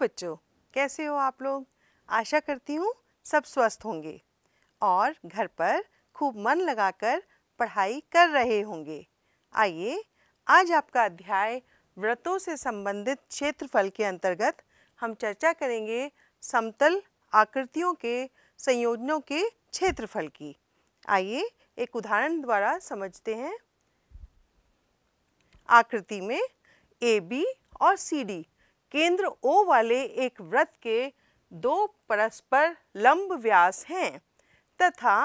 बच्चों कैसे हो आप लोग आशा करती हूँ सब स्वस्थ होंगे और घर पर खूब मन लगाकर पढ़ाई कर रहे होंगे आइए आज आपका अध्याय व्रतों से संबंधित क्षेत्रफल के अंतर्गत हम चर्चा करेंगे समतल आकृतियों के संयोजनों के क्षेत्रफल की आइए एक उदाहरण द्वारा समझते हैं आकृति में ए बी और सी डी केंद्र ओ वाले एक वृत्त के दो परस्पर लंब व्यास हैं तथा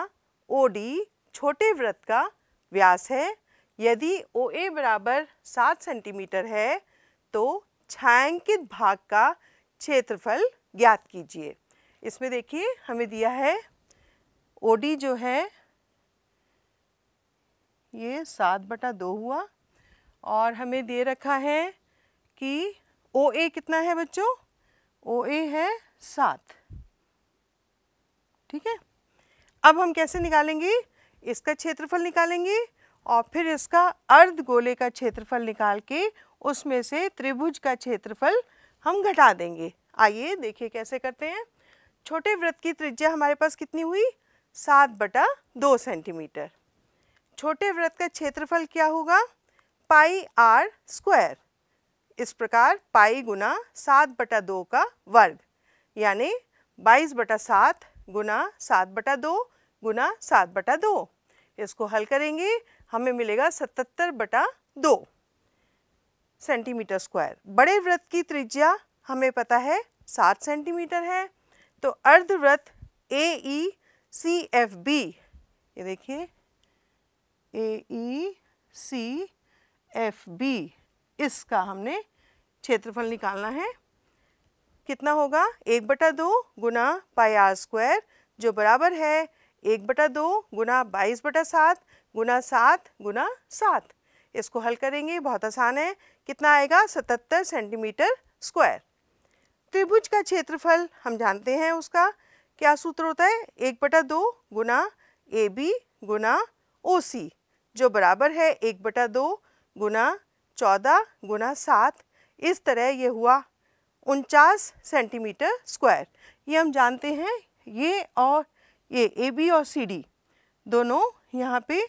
ओ डी छोटे वृत्त का व्यास है यदि ओ ए बराबर सात सेंटीमीटर है तो छायांकित भाग का क्षेत्रफल ज्ञात कीजिए इसमें देखिए हमें दिया है ओ डी जो है ये सात बटा दो हुआ और हमें दे रखा है कि ओ ए कितना है बच्चों ओ ए है सात ठीक है अब हम कैसे निकालेंगे इसका क्षेत्रफल निकालेंगे और फिर इसका अर्ध गोले का क्षेत्रफल निकाल के उसमें से त्रिभुज का क्षेत्रफल हम घटा देंगे आइए देखिए कैसे करते हैं छोटे वृत्त की त्रिज्या हमारे पास कितनी हुई सात बटा दो सेंटीमीटर छोटे वृत्त का क्षेत्रफल क्या होगा पाई आर स्क्वायर इस प्रकार पाई गुना सात बटा दो का वर्ग यानी बाईस बटा सात गुना सात बटा दो गुना सात बटा दो इसको हल करेंगे हमें मिलेगा सतहत्तर बटा दो सेंटीमीटर स्क्वायर बड़े व्रत की त्रिज्या हमें पता है सात सेंटीमीटर है तो अर्धव्रत A E e C F B ये देखिए ए ई सी एफ बी इसका हमने क्षेत्रफल निकालना है कितना होगा एक बटा दो गुना पाई आर स्क्वायर जो बराबर है एक बटा दो गुना बाईस बटा सात गुना सात गुना सात इसको हल करेंगे बहुत आसान है कितना आएगा सतहत्तर सेंटीमीटर स्क्वायर त्रिभुज का क्षेत्रफल हम जानते हैं उसका क्या सूत्र होता है एक बटा दो गुना ए बी गुना ओ सी जो बराबर है एक बटा दो गुना चौदह गुना सात इस तरह ये हुआ उनचास सेंटीमीटर स्क्वायर ये हम जानते हैं ये और ये ए बी और सी डी दोनों यहाँ पे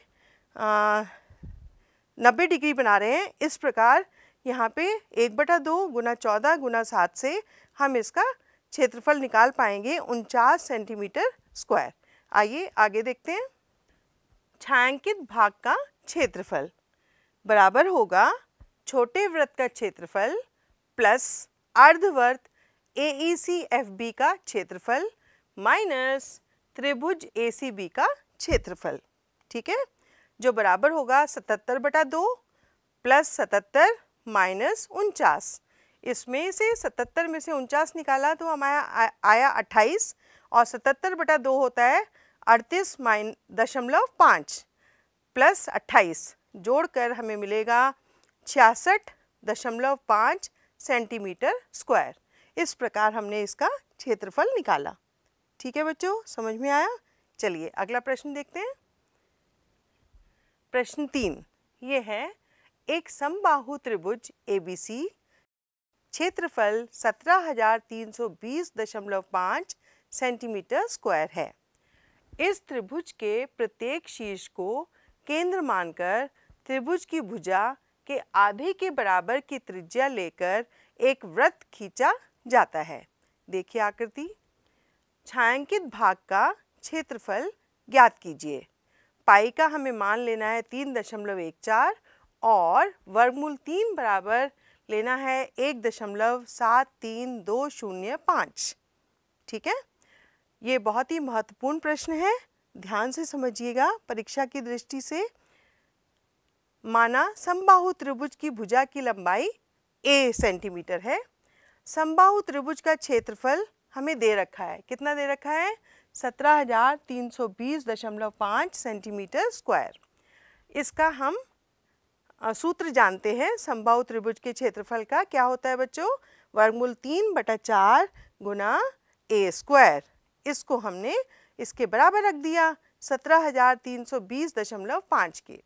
नब्बे डिग्री बना रहे हैं इस प्रकार यहाँ पे एक बटा दो गुना चौदह गुना सात से हम इसका क्षेत्रफल निकाल पाएंगे उनचास सेंटीमीटर स्क्वायर आइए आगे देखते हैं छायांकित भाग का क्षेत्रफल बराबर होगा छोटे व्रत का क्षेत्रफल प्लस अर्धवर्त ए सी एफ बी का क्षेत्रफल माइनस त्रिभुज ए सी बी का क्षेत्रफल ठीक है जो बराबर होगा सतहत्तर बटा दो प्लस सतहत्तर माइनस उनचास इसमें से सतहत्तर में से उनचास निकाला तो हमारा आया अट्ठाईस और सतहत्तर बटा दो होता है अड़तीस माइन दशमलव पाँच प्लस अट्ठाईस जोड़कर हमें मिलेगा छियासठ दशमलव पाँच सेंटीमीटर स्क्वायर इस प्रकार हमने इसका क्षेत्रफल निकाला ठीक है बच्चों समझ में आया चलिए अगला प्रश्न देखते हैं प्रश्न तीन ये है एक समबाहु त्रिभुज एबीसी क्षेत्रफल सत्रह हजार तीन सौ बीस दशमलव पाँच सेंटीमीटर स्क्वायर है इस त्रिभुज के प्रत्येक शीर्ष को केंद्र मानकर त्रिभुज की भुजा के आधे के बराबर की त्रिज्या लेकर एक व्रत खींचा जाता है देखिए आकृति छायांकित भाग का क्षेत्रफल ज्ञात कीजिए पाई का हमें मान लेना है तीन दशमलव एक चार और वर्गमूल तीन बराबर लेना है एक दशमलव सात तीन दो शून्य पाँच ठीक है ये बहुत ही महत्वपूर्ण प्रश्न है ध्यान से समझिएगा परीक्षा की दृष्टि से माना समबाहु त्रिभुज की भुजा की लंबाई ए सेंटीमीटर है समबाहु त्रिभुज का क्षेत्रफल हमें दे रखा है कितना दे रखा है 17,320.5 सेंटीमीटर स्क्वायर इसका हम सूत्र जानते हैं संभाव त्रिभुज के क्षेत्रफल का क्या होता है बच्चों वर्गमूल तीन बटा चार गुना ए स्क्वायर इसको हमने इसके बराबर रख दिया सत्रह हजार तीन सौ बीस दशमलव पाँच के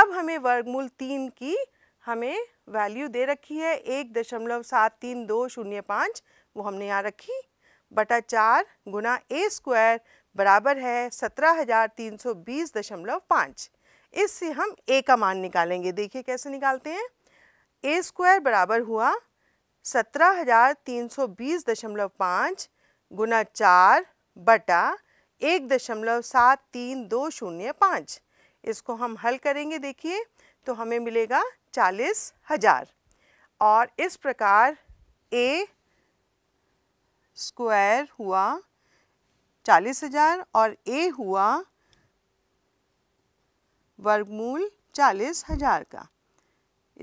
अब हमें वर्गमूल तीन की हमें वैल्यू दे रखी है एक दशमलव सात तीन दो शून्य पाँच वो हमने यहाँ रखी बटा चार गुना ए स्क्वायर बराबर है सत्रह हज़ार तीन सौ बीस दशमलव पाँच इससे हम ए का मान निकालेंगे देखिए कैसे निकालते हैं ए स्क्वायर बराबर हुआ सत्रह हज़ार तीन सौ बीस दशमलव पाँच गुना चार बटा एक दशमलव सात तीन दो शून्य पाँच इसको हम हल करेंगे देखिए तो हमें मिलेगा चालीस हजार और इस प्रकार ए स्क्वायर हुआ चालीस हजार और ए हुआ वर्गमूल चालीस हजार का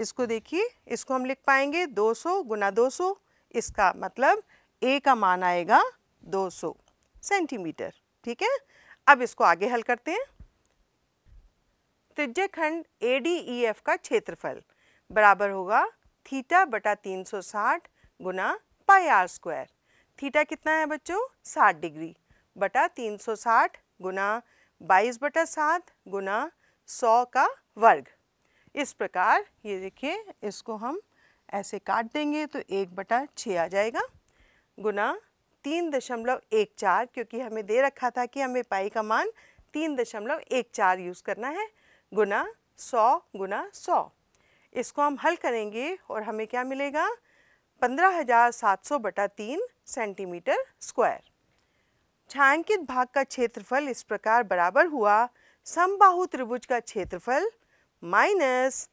इसको देखिए इसको हम लिख पाएंगे 200 सौ गुना दो इसका मतलब ए का मान आएगा 200 सेंटीमीटर ठीक है अब इसको आगे हल करते हैं त्रिज्यखंड खंड A D e E F का क्षेत्रफल बराबर होगा थीटा बटा 360 गुना पाई आर स्क्वायर थीटा कितना है बच्चों 60 डिग्री बटा 360 गुना बाईस बटा सात गुना सौ का वर्ग इस प्रकार ये देखिए इसको हम ऐसे काट देंगे तो एक बटा छः आ जाएगा गुना तीन दशमलव एक चार क्योंकि हमें दे रखा था कि हमें पाई का मान तीन दशमलव एक चार यूज़ करना है गुना सौ गुना सौ इसको हम हल करेंगे और हमें क्या मिलेगा पंद्रह हजार सात सौ बटा तीन सेंटीमीटर स्क्वायर छायांकित भाग का क्षेत्रफल इस प्रकार बराबर हुआ समबाहु त्रिभुज का क्षेत्रफल माइनस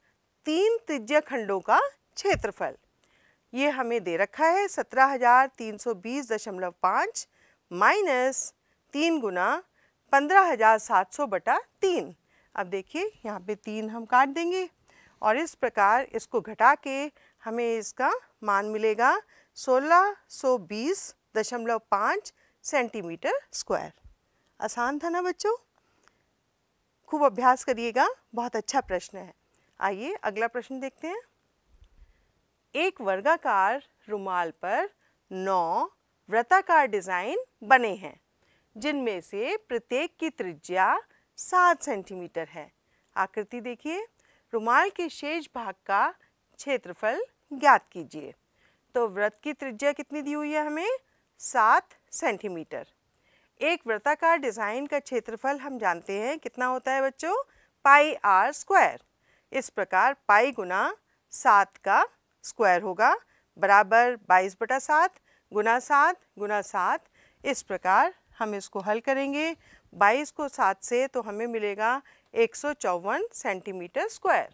तीन त्रिज्य खंडों का क्षेत्रफल ये हमें दे रखा है सत्रह हजार तीन सौ बीस दशमलव पाँच माइनस तीन गुना पंद्रह हजार सात सौ बटा तीन अब देखिए यहाँ पे तीन हम काट देंगे और इस प्रकार इसको घटा के हमें इसका मान मिलेगा सोलह सौ बीस दशमलव पाँच सेंटीमीटर स्क्वायर आसान था ना बच्चों खूब अभ्यास करिएगा बहुत अच्छा प्रश्न है आइए अगला प्रश्न देखते हैं एक वर्गाकार रुमाल पर नौ वृत्ताकार डिज़ाइन बने हैं जिनमें से प्रत्येक की त्रिज्या सात सेंटीमीटर है आकृति देखिए रुमाल के शेष भाग का क्षेत्रफल ज्ञात कीजिए तो व्रत की त्रिज्या कितनी दी हुई है हमें सात सेंटीमीटर एक व्रताकार डिज़ाइन का क्षेत्रफल हम जानते हैं कितना होता है बच्चों पाई आर स्क्वायर इस प्रकार पाई गुना सात का स्क्वायर होगा बराबर बाईस बटा सात गुना सात गुना सात इस प्रकार हम इसको हल करेंगे बाईस को सात से तो हमें मिलेगा एक सेंटीमीटर स्क्वायर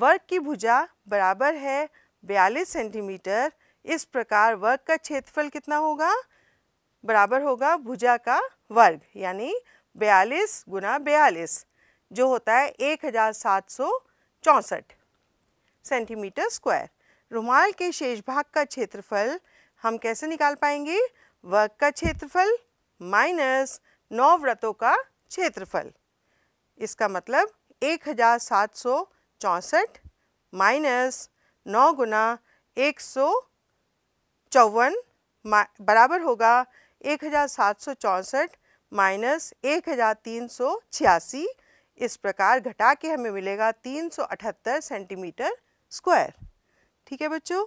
वर्ग की भुजा बराबर है बयालीस सेंटीमीटर इस प्रकार वर्ग का क्षेत्रफल कितना होगा बराबर होगा भुजा का वर्ग यानी बयालीस गुना बयालीस जो होता है एक हज़ार सात सौ चौंसठ सेंटीमीटर स्क्वायर रुमाल के शेष भाग का क्षेत्रफल हम कैसे निकाल पाएंगे वर्ग का क्षेत्रफल माइनस नौ व्रतों का क्षेत्रफल इसका मतलब एक हज़ार सात सौ चौंसठ माइनस नौ गुना एक सौ चौवन बराबर होगा एक हज़ार सात सौ चौंसठ माइनस एक हज़ार तीन सौ छियासी इस प्रकार घटा के हमें मिलेगा तीन सौ अठहत्तर सेंटीमीटर स्क्वायर ठीक है बच्चों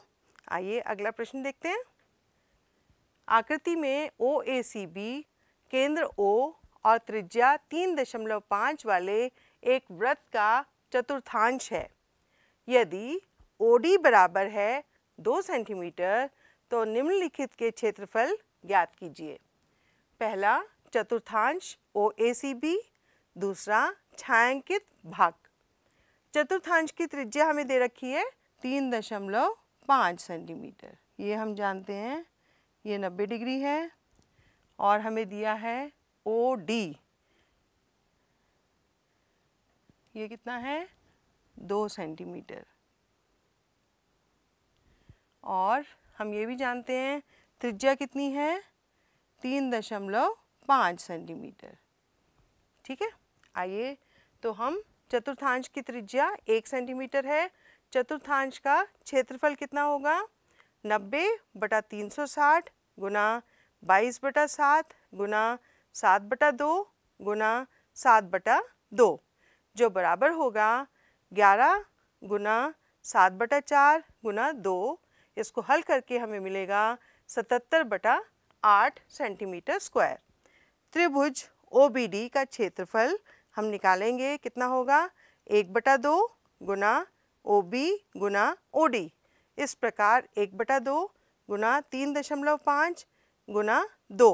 आइए अगला प्रश्न देखते हैं आकृति में ओ ए सी बी केंद्र ओ और त्रिज्या तीन दशमलव पाँच वाले एक व्रत का चतुर्थांश है यदि ओ डी बराबर है दो सेंटीमीटर तो निम्नलिखित के क्षेत्रफल ज्ञात कीजिए पहला चतुर्थांश ओ ए सी बी दूसरा छायांकित भाग चतुर्थांश की त्रिज्या हमें दे रखी है तीन दशमलव पाँच सेंटीमीटर ये हम जानते हैं ये नब्बे डिग्री है और हमें दिया है ओ डी ये कितना है दो सेंटीमीटर और हम ये भी जानते हैं त्रिज्या कितनी है तीन दशमलव पाँच सेंटीमीटर ठीक है आइए तो हम चतुर्थांश की त्रिज्या एक सेंटीमीटर है चतुर्थांश का क्षेत्रफल कितना होगा नब्बे बटा तीन सौ साठ गुना बाईस बटा सात गुना सात बटा दो गुना सात बटा दो जो बराबर होगा ग्यारह गुना सात बटा चार गुना दो इसको हल करके हमें मिलेगा सतहत्तर बटा आठ सेंटीमीटर स्क्वायर त्रिभुज ओ का क्षेत्रफल हम निकालेंगे कितना होगा एक बटा दो गुना ओ बी गुना ओ इस प्रकार एक बटा दो गुना तीन दशमलव पाँच गुना दो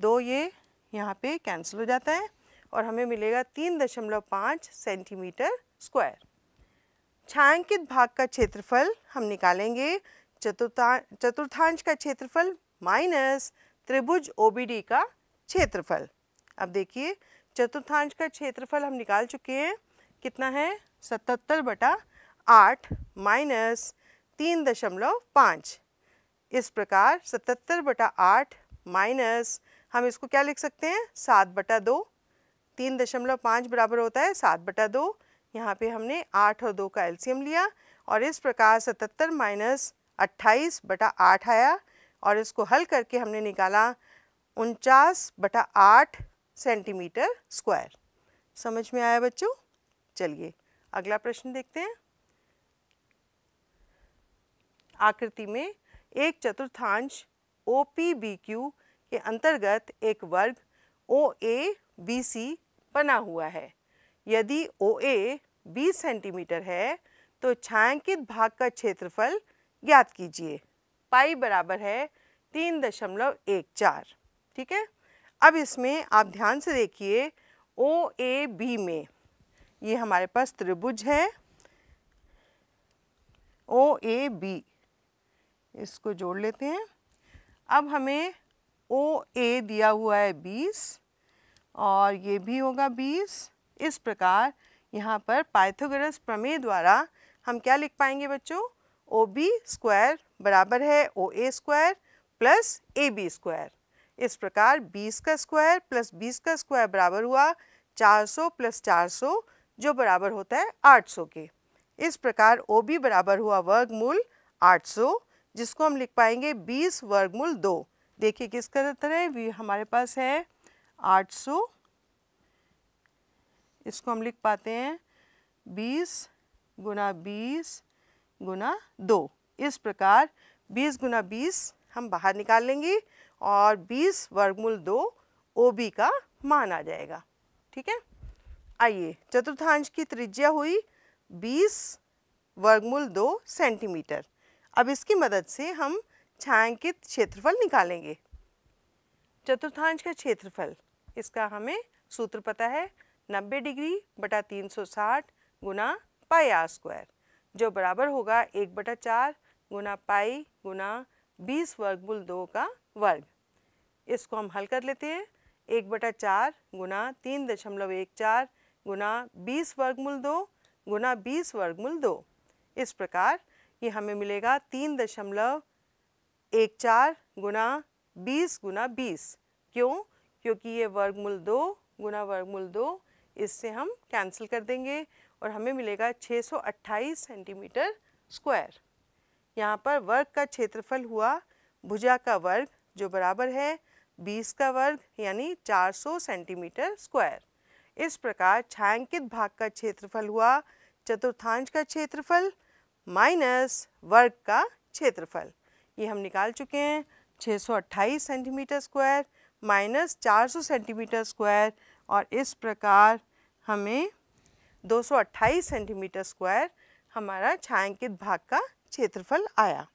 दो ये यहाँ पे कैंसिल हो जाता है और हमें मिलेगा तीन दशमलव पाँच सेंटीमीटर स्क्वायर छायांकित भाग का क्षेत्रफल हम निकालेंगे चतुर्था चतुर्थांश का क्षेत्रफल माइनस त्रिभुज ओ का क्षेत्रफल अब देखिए चतुर्थांश का क्षेत्रफल हम निकाल चुके हैं कितना है सतहत्तर बटा आठ माइनस तीन दशमलव पाँच इस प्रकार सतहत्तर बटा आठ माइनस हम इसको क्या लिख सकते हैं सात बटा दो तीन दशमलव पाँच बराबर होता है सात बटा दो यहाँ पे हमने आठ और दो का एल्सियम लिया और इस प्रकार सतहत्तर माइनस अट्ठाईस बटा आठ आया और इसको हल करके हमने निकाला उनचास बटा आठ सेंटीमीटर स्क्वायर समझ में आया बच्चों चलिए अगला प्रश्न देखते हैं आकृति में एक चतुर्थांश ओ पी बी क्यू के अंतर्गत एक वर्ग ओ ए बी सी बना हुआ है यदि ओ ए बीस सेंटीमीटर है तो छायांकित भाग का क्षेत्रफल ज्ञात कीजिए पाई बराबर है तीन दशमलव एक चार ठीक है अब इसमें आप ध्यान से देखिए ओ ए बी में ये हमारे पास त्रिभुज है ओ ए बी इसको जोड़ लेते हैं अब हमें ओ ए दिया हुआ है बीस और ये भी होगा बीस इस प्रकार यहाँ पर पाइथागोरस प्रमेय द्वारा हम क्या लिख पाएंगे बच्चों ओ बी स्क्वायर बराबर है O A square plus A B square इस प्रकार बीस का स्क्वायर प्लस बीस का स्क्वायर बराबर हुआ चार सौ प्लस चार सौ जो बराबर होता है आठ सौ के इस प्रकार ओ बी बराबर हुआ वर्गमूल सौ जिसको हम लिख पाएंगे बीस वर्गमूल दो देखिए किसका तरह है हमारे पास है आठ सौ इसको हम लिख पाते हैं बीस गुना बीस गुना दो इस प्रकार बीस गुना बीस हम बाहर निकाल लेंगे और बीस वर्गमूल दो ओ बी का मान आ जाएगा ठीक है आइए चतुर्थांश की त्रिज्या हुई बीस वर्गमूल दो सेंटीमीटर अब इसकी मदद से हम छायांकित क्षेत्रफल निकालेंगे चतुर्थांश का क्षेत्रफल इसका हमें सूत्र पता है 90 डिग्री बटा 360 गुना पाई आर स्क्वायर जो बराबर होगा एक बटा चार गुना पाई गुना बीस वर्गमूल दो का वर्ग इसको हम हल कर लेते हैं एक बटा चार गुना तीन दशमलव एक चार गुना बीस वर्गमूल दो गुना बीस वर्गमूल दो इस प्रकार ये हमें मिलेगा तीन दशमलव एक चार गुना बीस गुना बीस क्यों क्योंकि ये वर्गमूल दो गुना वर्गमूल दो इससे हम कैंसिल कर देंगे और हमें मिलेगा 628 सेंटीमीटर स्क्वायर यहाँ पर वर्ग का क्षेत्रफल हुआ भुजा का वर्ग जो बराबर है 20 का वर्ग यानी 400 सेंटीमीटर स्क्वायर इस प्रकार छायांकित भाग का क्षेत्रफल हुआ चतुर्थांश का क्षेत्रफल माइनस वर्ग का क्षेत्रफल ये हम निकाल चुके हैं 628 centimetre square minus 400 centimetre square और इस प्रकार हमें 228 सेंटीमीटर स्क्वायर हमारा छायांकित भाग का क्षेत्रफल आया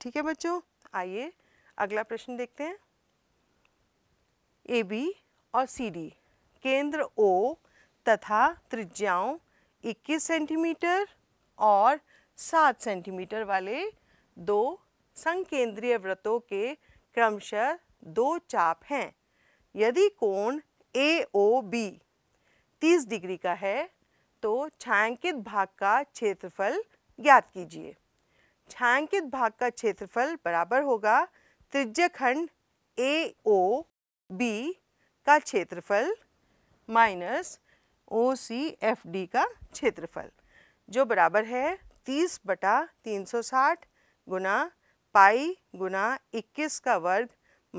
ठीक है बच्चों आइए अगला प्रश्न देखते हैं ए बी और सी डी केंद्र ओ तथा त्रिज्याओं 21 सेंटीमीटर और सात सेंटीमीटर वाले दो संकेंद्रीय व्रतों के क्रमशः दो चाप हैं यदि कोण ए ओ बी तीस डिग्री का है तो छायांकित भाग का क्षेत्रफल ज्ञात कीजिए छायांकित भाग का क्षेत्रफल बराबर होगा त्रिज्यखंड खंड ए ओ बी का क्षेत्रफल minus O C F D का क्षेत्रफल जो बराबर है तीस बटा तीन सौ साठ गुना पाई गुना इक्कीस का वर्ग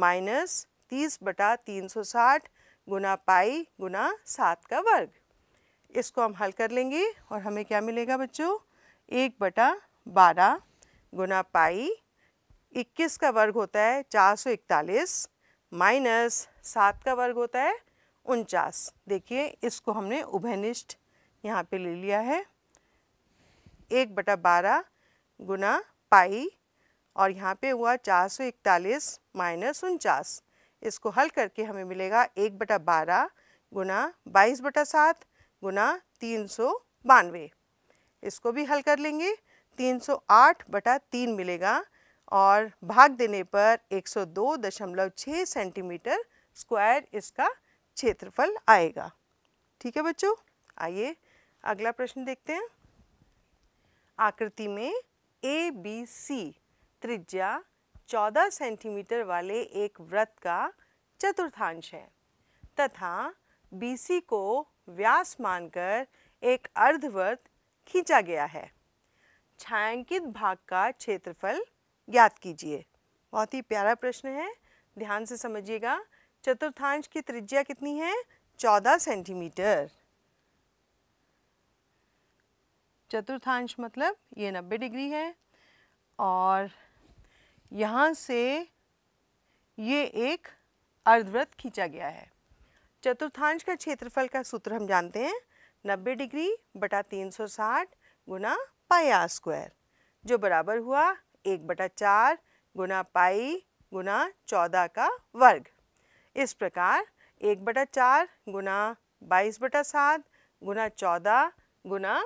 माइनस तीस बटा तीन सौ साठ गुना पाई गुना सात का वर्ग इसको हम हल कर लेंगे और हमें क्या मिलेगा बच्चों एक बटा बारह गुना पाई इक्कीस का वर्ग होता है चार सौ इकतालीस माइनस सात का वर्ग होता है उनचास देखिए इसको हमने उभयनिष्ठ यहाँ पे ले लिया है एक बटा बारह गुना पाई और यहाँ पे हुआ चार सौ इकतालीस माइनस उनचास इसको हल करके हमें मिलेगा एक बटा बारह गुना बाईस बटा सात गुना तीन सौ बानवे इसको भी हल कर लेंगे तीन सौ आठ बटा तीन मिलेगा और भाग देने पर एक सौ दो दशमलव छः सेंटीमीटर स्क्वायर इसका क्षेत्रफल आएगा ठीक है बच्चों आइए अगला प्रश्न देखते हैं आकृति में ए बी सी त्रिज्या 14 सेंटीमीटर वाले एक व्रत का चतुर्थांश है तथा बी सी को व्यास मानकर एक अर्धवृत्त खींचा गया है छायांकित भाग का क्षेत्रफल ज्ञात कीजिए बहुत ही प्यारा प्रश्न है ध्यान से समझिएगा चतुर्थांश की त्रिज्या कितनी है 14 सेंटीमीटर चतुर्थांश मतलब ये नब्बे डिग्री है और यहाँ से ये एक अर्धवृत्त खींचा गया है चतुर्थांश का क्षेत्रफल का सूत्र हम जानते हैं नब्बे डिग्री बटा तीन सौ साठ गुना पाई आर स्क्वायर जो बराबर हुआ एक बटा चार गुना पाई गुना चौदह का वर्ग इस प्रकार एक बटा चार गुना बाईस बटा सात गुना चौदह गुना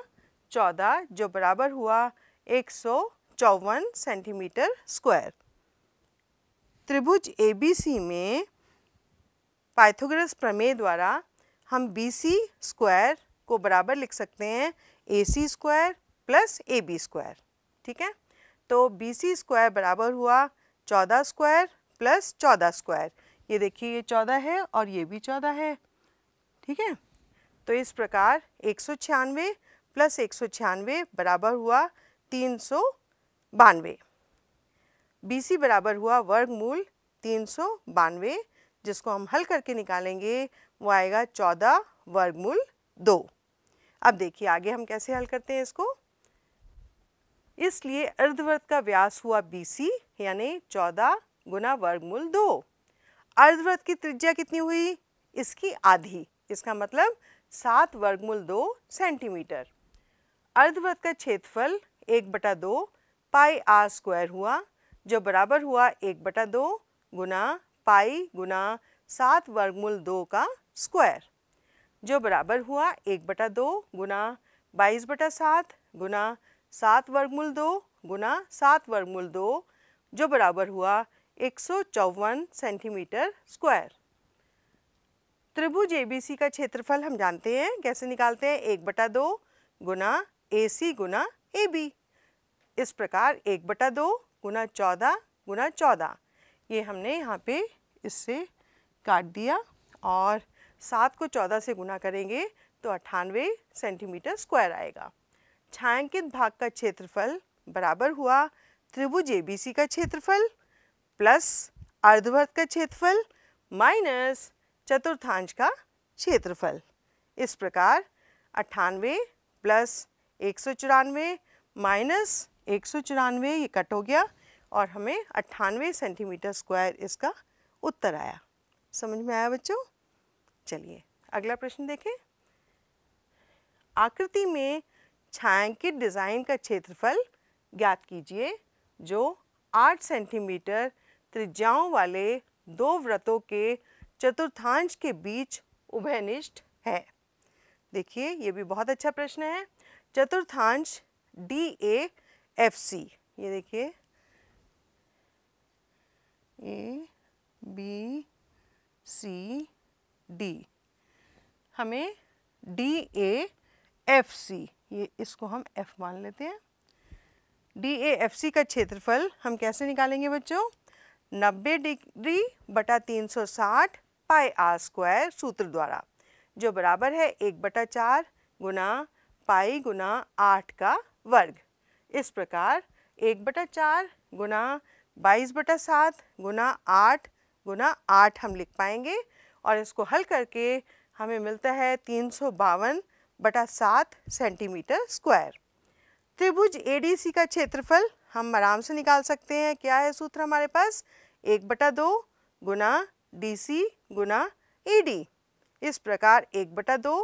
चौदह जो बराबर हुआ एक सौ चौवन सेंटीमीटर स्क्वायर त्रिभुज एबीसी में पाइथोग्रस प्रमेय द्वारा हम बीसी स्क्वायर को बराबर लिख सकते हैं A C square plus A B square ठीक है तो बी सी स्क्वायर बराबर हुआ चौदह स्क्वायर प्लस चौदह स्क्वायर ये देखिए ये चौदह है और ये भी चौदह है ठीक है तो इस प्रकार एक सौ छियानवे प्लस एक सौ छियानवे बराबर हुआ तीन सौ बानवे बी सी बराबर हुआ वर्गमूल तीन सौ बानवे जिसको हम हल करके निकालेंगे वो आएगा चौदह वर्गमूल दो अब देखिए आगे हम कैसे हल करते हैं इसको इसलिए अर्धवर्त का व्यास हुआ बी सी यानी चौदह गुना वर्गमूल दो अर्धवर्त की त्रिज्या कितनी हुई इसकी आधी इसका मतलब सात वर्गमूल दो सेंटीमीटर अर्धवृत्त का क्षेत्रफल एक बटा दो पाई आर स्क्वायर हुआ जो बराबर हुआ एक बटा दो गुना पाई गुना सात वर्गमूल दो का स्क्वायर जो बराबर हुआ एक बटा दो गुना बाईस बटा सात गुना सात वर्गमूल दो गुना सात वर्गमूल दो जो बराबर हुआ एक सौ चौवन सेंटीमीटर स्क्वायर त्रिभुज एबीसी का क्षेत्रफल हम जानते हैं कैसे निकालते हैं एक बटा दो गुना ए सी गुना ए बी इस प्रकार एक बटा दो गुना चौदह गुना चौदह ये हमने यहाँ पे इससे काट दिया और सात को चौदह से गुना करेंगे तो अट्ठानवे सेंटीमीटर स्क्वायर आएगा छायांकित भाग का क्षेत्रफल बराबर हुआ त्रिभुज एबीसी का क्षेत्रफल प्लस अर्धवर्त का क्षेत्रफल माइनस चतुर्थांश का क्षेत्रफल इस प्रकार अट्ठानवे प्लस एक सौ चौरानवे माइनस एक सौ चौरानवे ये कट हो गया और हमें अट्ठानवे सेंटीमीटर स्क्वायर इसका उत्तर आया समझ में आया बच्चों चलिए अगला प्रश्न देखें आकृति में छायांकित डिज़ाइन का क्षेत्रफल ज्ञात कीजिए जो आठ सेंटीमीटर त्रिज्याओं वाले दो व्रतों के चतुर्थांश के बीच उभयनिष्ठ है देखिए ये भी बहुत अच्छा प्रश्न है चतुर्थांश डी ए एफ सी ये देखिए ए बी सी डी हमें डी ए एफ सी ये इसको हम एफ मान लेते हैं डी ए एफ सी का क्षेत्रफल हम कैसे निकालेंगे बच्चों नब्बे डिग्री बटा तीन सौ साठ पाई आर स्क्वायर सूत्र द्वारा जो बराबर है एक बटा चार गुना पाई गुना आठ का वर्ग इस प्रकार एक बटा चार गुना बाईस बटा सात गुना आठ गुना आठ हम लिख पाएंगे और इसको हल करके हमें मिलता है तीन सौ बावन बटा सात सेंटीमीटर स्क्वायर त्रिभुज एडीसी का क्षेत्रफल हम आराम से निकाल सकते हैं क्या है सूत्र हमारे पास एक बटा दो गुना D C Guna A D इस प्रकार एक बटा दो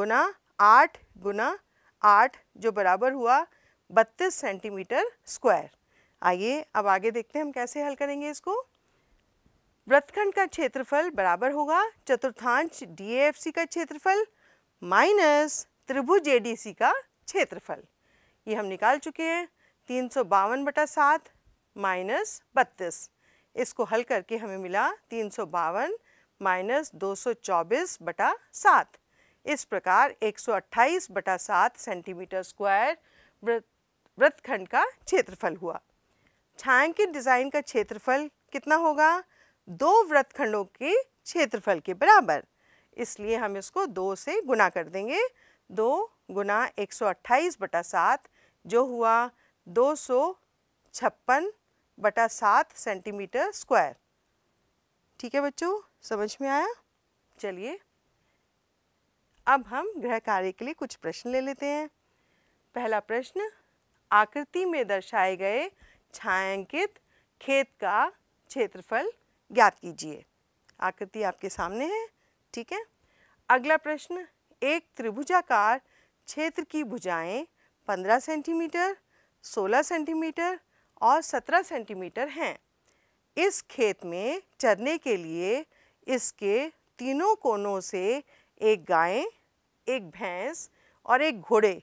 गुना आठ गुना आठ जो बराबर हुआ बत्तीस सेंटीमीटर स्क्वायर आइए अब आगे देखते हैं हम कैसे हल करेंगे इसको वृत्तखंड का क्षेत्रफल बराबर होगा चतुर्थांश डी का क्षेत्रफल माइनस त्रिभुज ए का क्षेत्रफल ये हम निकाल चुके हैं तीन सौ बावन बटा सात माइनस बत्तीस इसको हल करके हमें मिला तीन सौ बावन माइनस दो सौ चौबीस बटा सात इस प्रकार 128 बटा सात सेंटीमीटर स्क्वायर वृत्तखंड का क्षेत्रफल हुआ छायांकित डिज़ाइन का क्षेत्रफल कितना होगा दो वृत्तखंडों के क्षेत्रफल के बराबर इसलिए हम इसको दो से गुना कर देंगे दो गुना एक सौ अट्ठाईस बटा सात जो हुआ दो सौ छप्पन बटा सात सेंटीमीटर स्क्वायर ठीक है बच्चों समझ में आया चलिए अब हम गृह कार्य के लिए कुछ प्रश्न ले लेते हैं पहला प्रश्न आकृति में दर्शाए गए छायांकित खेत का क्षेत्रफल ज्ञात कीजिए आकृति आपके सामने है ठीक है अगला प्रश्न एक त्रिभुजाकार क्षेत्र की भुजाएं 15 सेंटीमीटर 16 सेंटीमीटर और 17 सेंटीमीटर हैं इस खेत में चरने के लिए इसके तीनों कोनों से एक गायें एक भैंस और एक घोड़े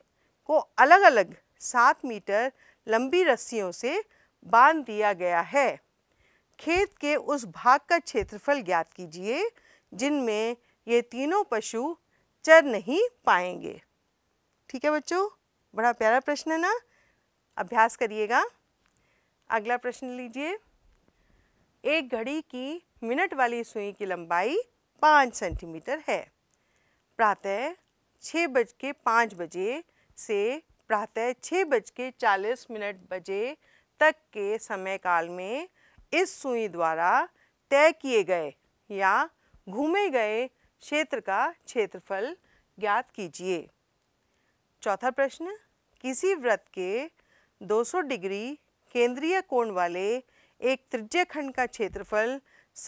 को अलग अलग सात मीटर लंबी रस्सियों से बांध दिया गया है खेत के उस भाग का क्षेत्रफल ज्ञात कीजिए जिनमें ये तीनों पशु चर नहीं पाएंगे ठीक है बच्चों बड़ा प्यारा प्रश्न है ना अभ्यास करिएगा अगला प्रश्न लीजिए एक घड़ी की मिनट वाली सुई की लंबाई पाँच सेंटीमीटर है प्रातः छः बज के पाँच बजे से प्रातः छः बज के चालीस मिनट बजे तक के समय काल में इस सुई द्वारा तय किए गए या घूमे गए क्षेत्र का क्षेत्रफल ज्ञात कीजिए चौथा प्रश्न किसी व्रत के 200 डिग्री केंद्रीय कोण वाले एक त्रिज्य खंड का क्षेत्रफल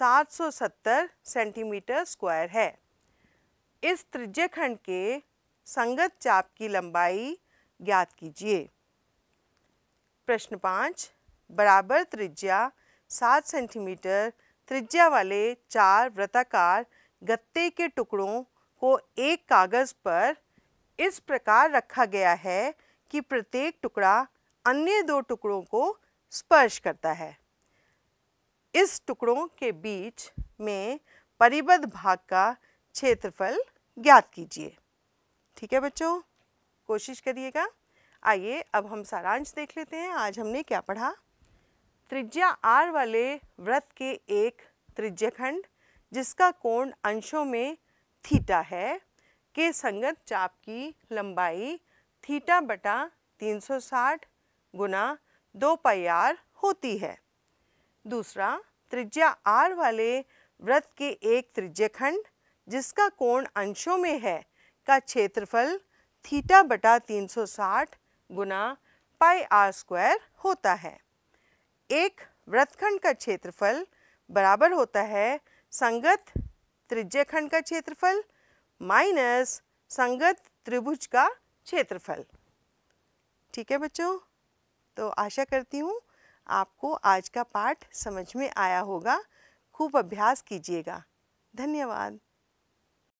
770 सेंटीमीटर स्क्वायर है इस त्रिज्यखंड खंड के संगत चाप की लंबाई ज्ञात कीजिए प्रश्न पाँच बराबर त्रिज्या सात सेंटीमीटर त्रिज्या वाले चार व्रताकार गत्ते के टुकड़ों को एक कागज़ पर इस प्रकार रखा गया है कि प्रत्येक टुकड़ा अन्य दो टुकड़ों को स्पर्श करता है इस टुकड़ों के बीच में परिबद्ध भाग का क्षेत्रफल ज्ञात कीजिए ठीक है बच्चों कोशिश करिएगा आइए अब हम सारांश देख लेते हैं आज हमने क्या पढ़ा त्रिज्या आर वाले व्रत के एक त्रिज्यखंड जिसका कोण अंशों में थीटा है के संगत चाप की लंबाई थीटा बटा 360 गुना दो पाई आर होती है दूसरा त्रिज्या आर वाले व्रत के एक त्रिज्यखंड जिसका कोण अंशों में है का क्षेत्रफल थीटा बटा 360 गुना पाई आर स्क्वायर होता है एक व्रतखंड का क्षेत्रफल बराबर होता है संगत त्रिज्यखंड खंड का क्षेत्रफल माइनस संगत त्रिभुज का क्षेत्रफल ठीक है बच्चों तो आशा करती हूँ आपको आज का पाठ समझ में आया होगा खूब अभ्यास कीजिएगा धन्यवाद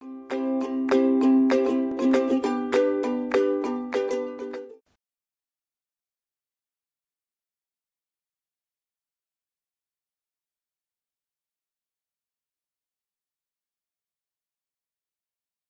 Thank you.